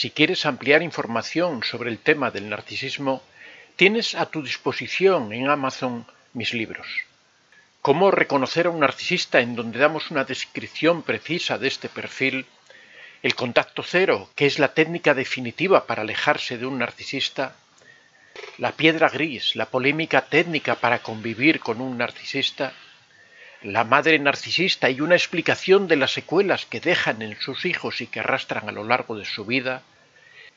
Si quieres ampliar información sobre el tema del narcisismo, tienes a tu disposición en Amazon mis libros. Cómo reconocer a un narcisista en donde damos una descripción precisa de este perfil, el contacto cero, que es la técnica definitiva para alejarse de un narcisista, la piedra gris, la polémica técnica para convivir con un narcisista, la madre narcisista y una explicación de las secuelas que dejan en sus hijos y que arrastran a lo largo de su vida,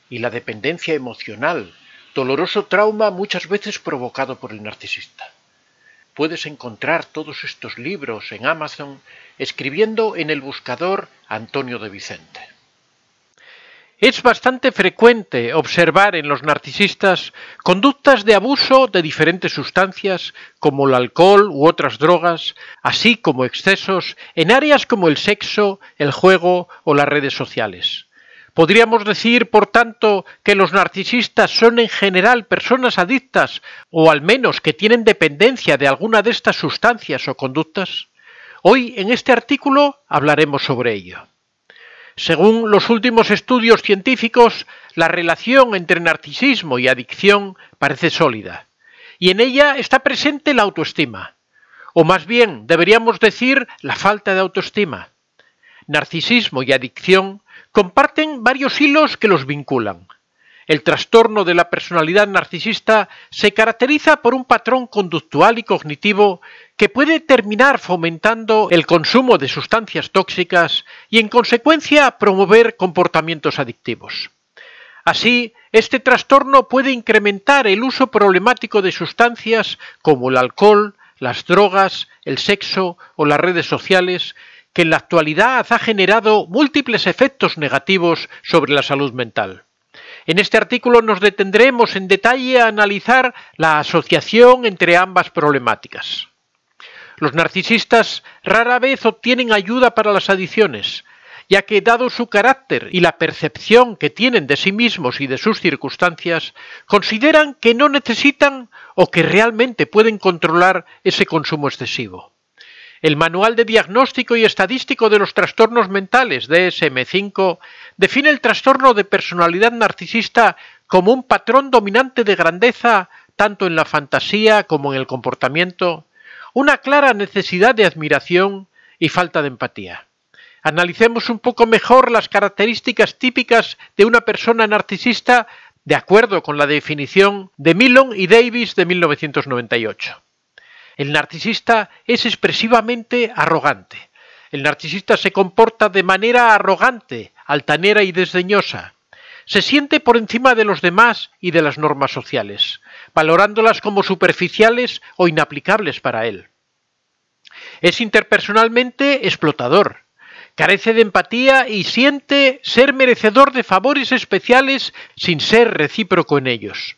y la dependencia emocional, doloroso trauma muchas veces provocado por el narcisista. Puedes encontrar todos estos libros en Amazon escribiendo en el buscador Antonio de Vicente. Es bastante frecuente observar en los narcisistas conductas de abuso de diferentes sustancias como el alcohol u otras drogas, así como excesos en áreas como el sexo, el juego o las redes sociales. Podríamos decir, por tanto, que los narcisistas son en general personas adictas o al menos que tienen dependencia de alguna de estas sustancias o conductas. Hoy en este artículo hablaremos sobre ello. Según los últimos estudios científicos, la relación entre narcisismo y adicción parece sólida, y en ella está presente la autoestima, o más bien deberíamos decir la falta de autoestima. Narcisismo y adicción comparten varios hilos que los vinculan, el trastorno de la personalidad narcisista se caracteriza por un patrón conductual y cognitivo que puede terminar fomentando el consumo de sustancias tóxicas y en consecuencia promover comportamientos adictivos. Así, este trastorno puede incrementar el uso problemático de sustancias como el alcohol, las drogas, el sexo o las redes sociales, que en la actualidad ha generado múltiples efectos negativos sobre la salud mental. En este artículo nos detendremos en detalle a analizar la asociación entre ambas problemáticas. Los narcisistas rara vez obtienen ayuda para las adiciones, ya que dado su carácter y la percepción que tienen de sí mismos y de sus circunstancias, consideran que no necesitan o que realmente pueden controlar ese consumo excesivo. El Manual de Diagnóstico y Estadístico de los Trastornos Mentales, DSM5, define el trastorno de personalidad narcisista como un patrón dominante de grandeza tanto en la fantasía como en el comportamiento, una clara necesidad de admiración y falta de empatía. Analicemos un poco mejor las características típicas de una persona narcisista de acuerdo con la definición de Milon y Davis de 1998. El narcisista es expresivamente arrogante. El narcisista se comporta de manera arrogante, altanera y desdeñosa. Se siente por encima de los demás y de las normas sociales, valorándolas como superficiales o inaplicables para él. Es interpersonalmente explotador, carece de empatía y siente ser merecedor de favores especiales sin ser recíproco en ellos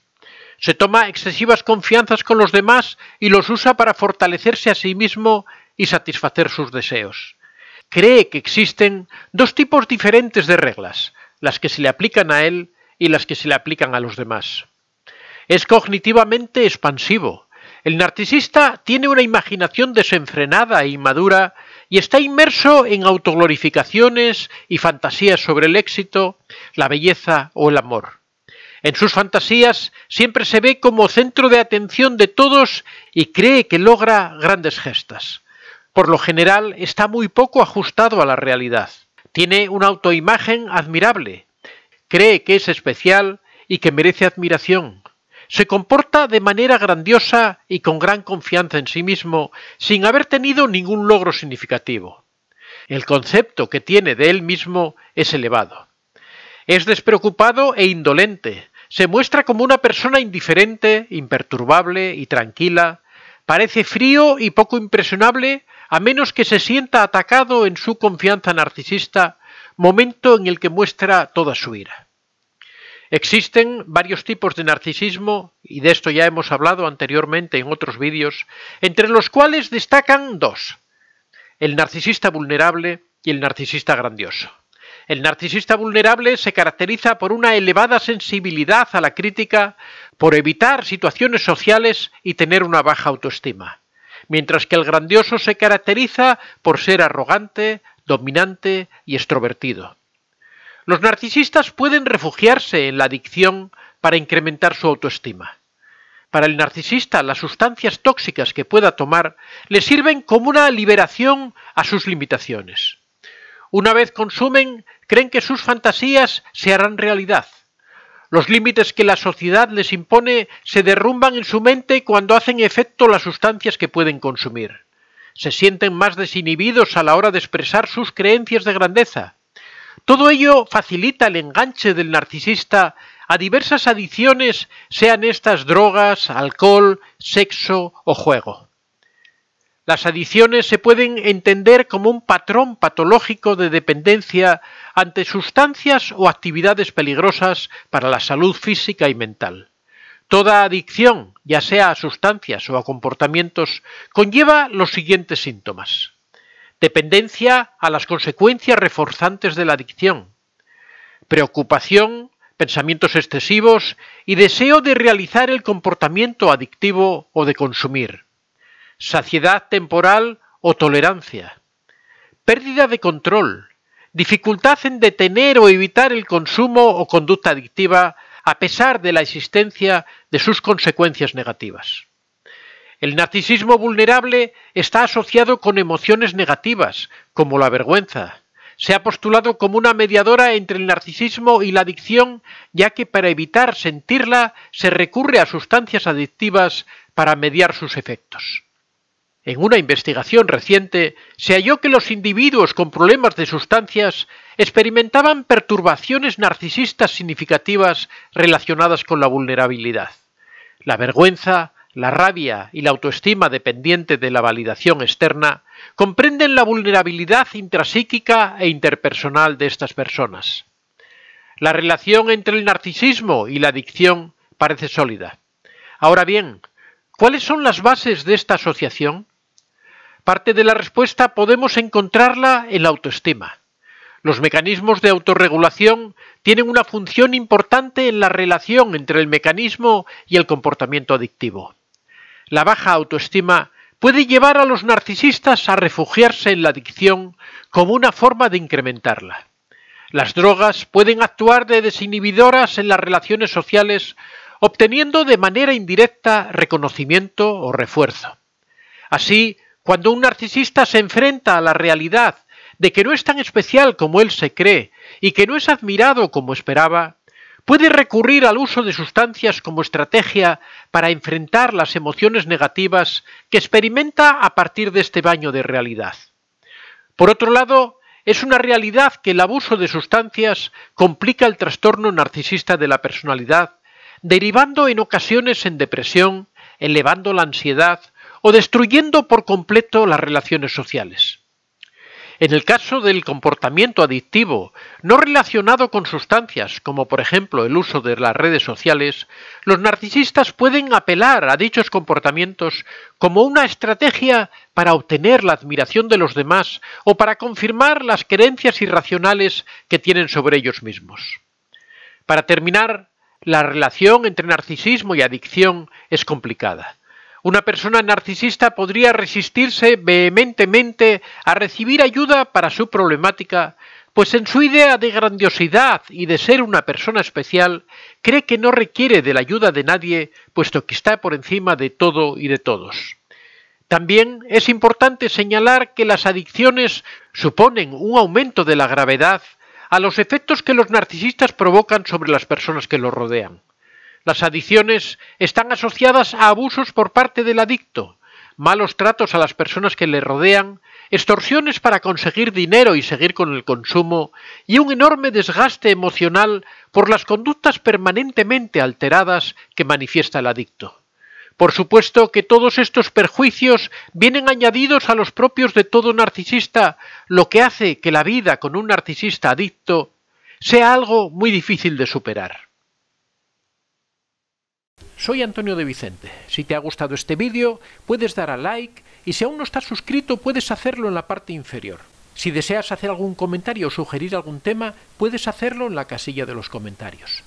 se toma excesivas confianzas con los demás y los usa para fortalecerse a sí mismo y satisfacer sus deseos. Cree que existen dos tipos diferentes de reglas, las que se le aplican a él y las que se le aplican a los demás. Es cognitivamente expansivo. El narcisista tiene una imaginación desenfrenada e inmadura y está inmerso en autoglorificaciones y fantasías sobre el éxito, la belleza o el amor. En sus fantasías siempre se ve como centro de atención de todos y cree que logra grandes gestas. Por lo general está muy poco ajustado a la realidad. Tiene una autoimagen admirable. Cree que es especial y que merece admiración. Se comporta de manera grandiosa y con gran confianza en sí mismo, sin haber tenido ningún logro significativo. El concepto que tiene de él mismo es elevado. Es despreocupado e indolente, se muestra como una persona indiferente, imperturbable y tranquila. Parece frío y poco impresionable a menos que se sienta atacado en su confianza narcisista, momento en el que muestra toda su ira. Existen varios tipos de narcisismo, y de esto ya hemos hablado anteriormente en otros vídeos, entre los cuales destacan dos, el narcisista vulnerable y el narcisista grandioso. El narcisista vulnerable se caracteriza por una elevada sensibilidad a la crítica, por evitar situaciones sociales y tener una baja autoestima, mientras que el grandioso se caracteriza por ser arrogante, dominante y extrovertido. Los narcisistas pueden refugiarse en la adicción para incrementar su autoestima. Para el narcisista, las sustancias tóxicas que pueda tomar le sirven como una liberación a sus limitaciones. Una vez consumen, creen que sus fantasías se harán realidad. Los límites que la sociedad les impone se derrumban en su mente cuando hacen efecto las sustancias que pueden consumir. Se sienten más desinhibidos a la hora de expresar sus creencias de grandeza. Todo ello facilita el enganche del narcisista a diversas adiciones, sean estas drogas, alcohol, sexo o juego. Las adicciones se pueden entender como un patrón patológico de dependencia ante sustancias o actividades peligrosas para la salud física y mental. Toda adicción, ya sea a sustancias o a comportamientos, conlleva los siguientes síntomas. Dependencia a las consecuencias reforzantes de la adicción. Preocupación, pensamientos excesivos y deseo de realizar el comportamiento adictivo o de consumir saciedad temporal o tolerancia, pérdida de control, dificultad en detener o evitar el consumo o conducta adictiva a pesar de la existencia de sus consecuencias negativas. El narcisismo vulnerable está asociado con emociones negativas, como la vergüenza. Se ha postulado como una mediadora entre el narcisismo y la adicción, ya que para evitar sentirla se recurre a sustancias adictivas para mediar sus efectos. En una investigación reciente se halló que los individuos con problemas de sustancias experimentaban perturbaciones narcisistas significativas relacionadas con la vulnerabilidad. La vergüenza, la rabia y la autoestima dependiente de la validación externa comprenden la vulnerabilidad intrapsíquica e interpersonal de estas personas. La relación entre el narcisismo y la adicción parece sólida. Ahora bien, ¿cuáles son las bases de esta asociación? Parte de la respuesta podemos encontrarla en la autoestima. Los mecanismos de autorregulación tienen una función importante en la relación entre el mecanismo y el comportamiento adictivo. La baja autoestima puede llevar a los narcisistas a refugiarse en la adicción como una forma de incrementarla. Las drogas pueden actuar de desinhibidoras en las relaciones sociales, obteniendo de manera indirecta reconocimiento o refuerzo. Así, cuando un narcisista se enfrenta a la realidad de que no es tan especial como él se cree y que no es admirado como esperaba, puede recurrir al uso de sustancias como estrategia para enfrentar las emociones negativas que experimenta a partir de este baño de realidad. Por otro lado, es una realidad que el abuso de sustancias complica el trastorno narcisista de la personalidad, derivando en ocasiones en depresión, elevando la ansiedad o destruyendo por completo las relaciones sociales. En el caso del comportamiento adictivo no relacionado con sustancias, como por ejemplo el uso de las redes sociales, los narcisistas pueden apelar a dichos comportamientos como una estrategia para obtener la admiración de los demás o para confirmar las creencias irracionales que tienen sobre ellos mismos. Para terminar, la relación entre narcisismo y adicción es complicada una persona narcisista podría resistirse vehementemente a recibir ayuda para su problemática, pues en su idea de grandiosidad y de ser una persona especial, cree que no requiere de la ayuda de nadie, puesto que está por encima de todo y de todos. También es importante señalar que las adicciones suponen un aumento de la gravedad a los efectos que los narcisistas provocan sobre las personas que los rodean. Las adicciones están asociadas a abusos por parte del adicto, malos tratos a las personas que le rodean, extorsiones para conseguir dinero y seguir con el consumo, y un enorme desgaste emocional por las conductas permanentemente alteradas que manifiesta el adicto. Por supuesto que todos estos perjuicios vienen añadidos a los propios de todo narcisista, lo que hace que la vida con un narcisista adicto sea algo muy difícil de superar. Soy Antonio de Vicente. Si te ha gustado este vídeo, puedes dar a like y si aún no estás suscrito, puedes hacerlo en la parte inferior. Si deseas hacer algún comentario o sugerir algún tema, puedes hacerlo en la casilla de los comentarios.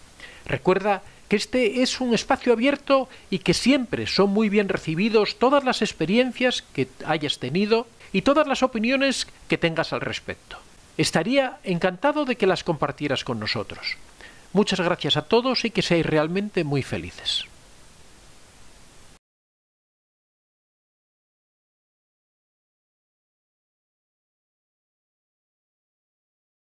Recuerda que este es un espacio abierto y que siempre son muy bien recibidos todas las experiencias que hayas tenido y todas las opiniones que tengas al respecto. Estaría encantado de que las compartieras con nosotros. Muchas gracias a todos y que seáis realmente muy felices.